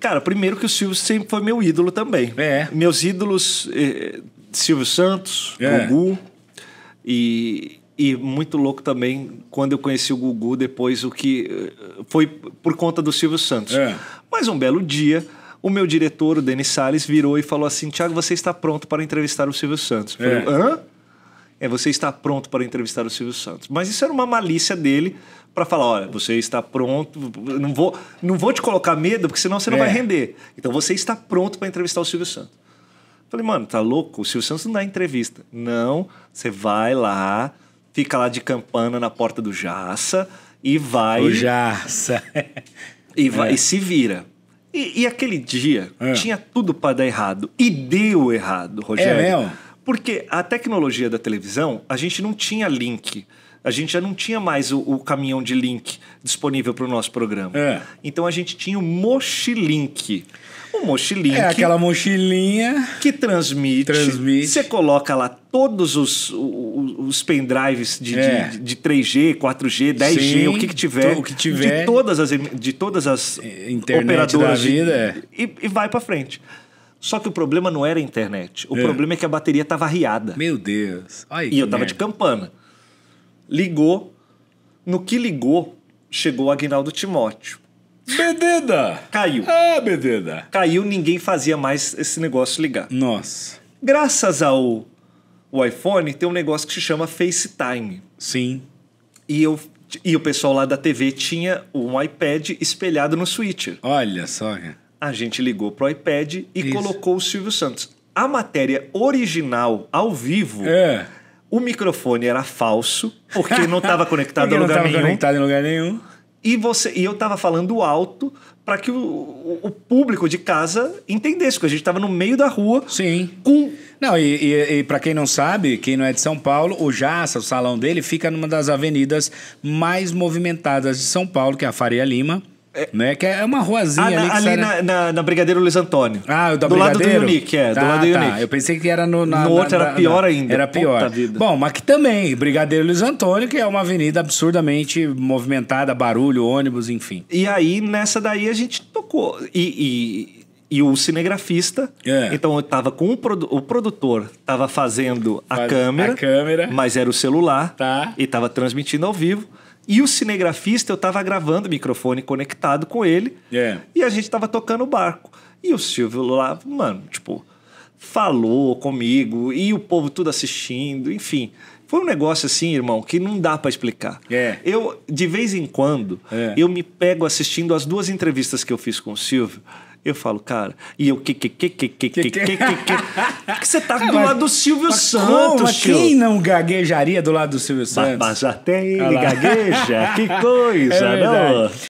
Cara, primeiro que o Silvio sempre foi meu ídolo também. É. Meus ídolos, eh, Silvio Santos, é. Gugu. E, e muito louco também, quando eu conheci o Gugu, depois o que. Eh, foi por conta do Silvio Santos. É. Mas um belo dia, o meu diretor, o Denis Salles, virou e falou assim: Tiago, você está pronto para entrevistar o Silvio Santos. Eu falei, é. hã? é você está pronto para entrevistar o Silvio Santos. Mas isso era uma malícia dele para falar, olha, você está pronto, não vou, não vou te colocar medo, porque senão você não é. vai render. Então você está pronto para entrevistar o Silvio Santos. Falei, mano, tá louco? O Silvio Santos não dá entrevista. Não, você vai lá, fica lá de campana na porta do Jaça e vai. O Jaça. e vai é. e se vira. E, e aquele dia é. tinha tudo para dar errado. E deu errado, é Rogério. É mesmo? Porque a tecnologia da televisão, a gente não tinha link. A gente já não tinha mais o, o caminhão de link disponível para o nosso programa. É. Então a gente tinha o Mochilink. O mochilink É aquela mochilinha. Que transmite. Transmite. Você coloca lá todos os, os, os pendrives de, é. de, de, 3G, 4G, 10G, Sim, o que, que tiver. O que tiver. De todas as, de todas as é, Internet operadoras. Da vida, de, é. e, e vai para frente. Só que o problema não era a internet. O é. problema é que a bateria estava arriada. Meu Deus. Ai, e eu estava de campana. Ligou. No que ligou, chegou o Agnaldo Timóteo. Bededa! Caiu. Ah, Bededa! Caiu, ninguém fazia mais esse negócio ligar. Nossa. Graças ao o iPhone, tem um negócio que se chama FaceTime. Sim. E eu e o pessoal lá da TV tinha um iPad espelhado no switcher. Olha só, cara a gente ligou pro iPad e Isso. colocou o Silvio Santos. A matéria original, ao vivo, é. o microfone era falso, porque não estava conectado a lugar nenhum. conectado em lugar nenhum. E, você, e eu estava falando alto para que o, o, o, público de casa entendesse, porque a gente estava no meio da rua. Sim. Com... Não, e, e, e para quem não sabe, quem não é de São Paulo, o Jaça, o salão dele, fica numa das avenidas mais movimentadas de São Paulo, que é a Faria Lima. É. Né? Que é uma ruazinha ah, ali. Na, ali na, na, na, Brigadeiro Luiz Antônio. Ah, do Brigadeiro? lado do Unique, é. do lado do Unique. É, ah, tá. Eu pensei que era no... Na, no outro era pior ainda. Era pior. Bom, mas que também, Brigadeiro Luiz Antônio, que é uma avenida absurdamente movimentada, barulho, ônibus, enfim. E aí, nessa daí, a gente tocou. e, e e o cinegrafista. É. Então eu tava com o, produ o produtor, tava fazendo a, Faz câmera, a câmera, mas era o celular tá. e tava transmitindo ao vivo. E o cinegrafista, eu tava gravando o microfone conectado com ele. É. E a gente tava tocando o barco. E o Silvio lá, mano, tipo, falou comigo. E o povo tudo assistindo, enfim. Foi um negócio assim, irmão, que não dá para explicar. É. Eu, de vez em quando, eu me pego assistindo as duas entrevistas que eu fiz com o Silvio. Eu falo, cara, e eu que que que que que que que que que você tá é, do lado do Silvio Santos, como? Quem não gaguejaria do lado do Silvio Santos? Mas até ele gagueja, que é coisa, não?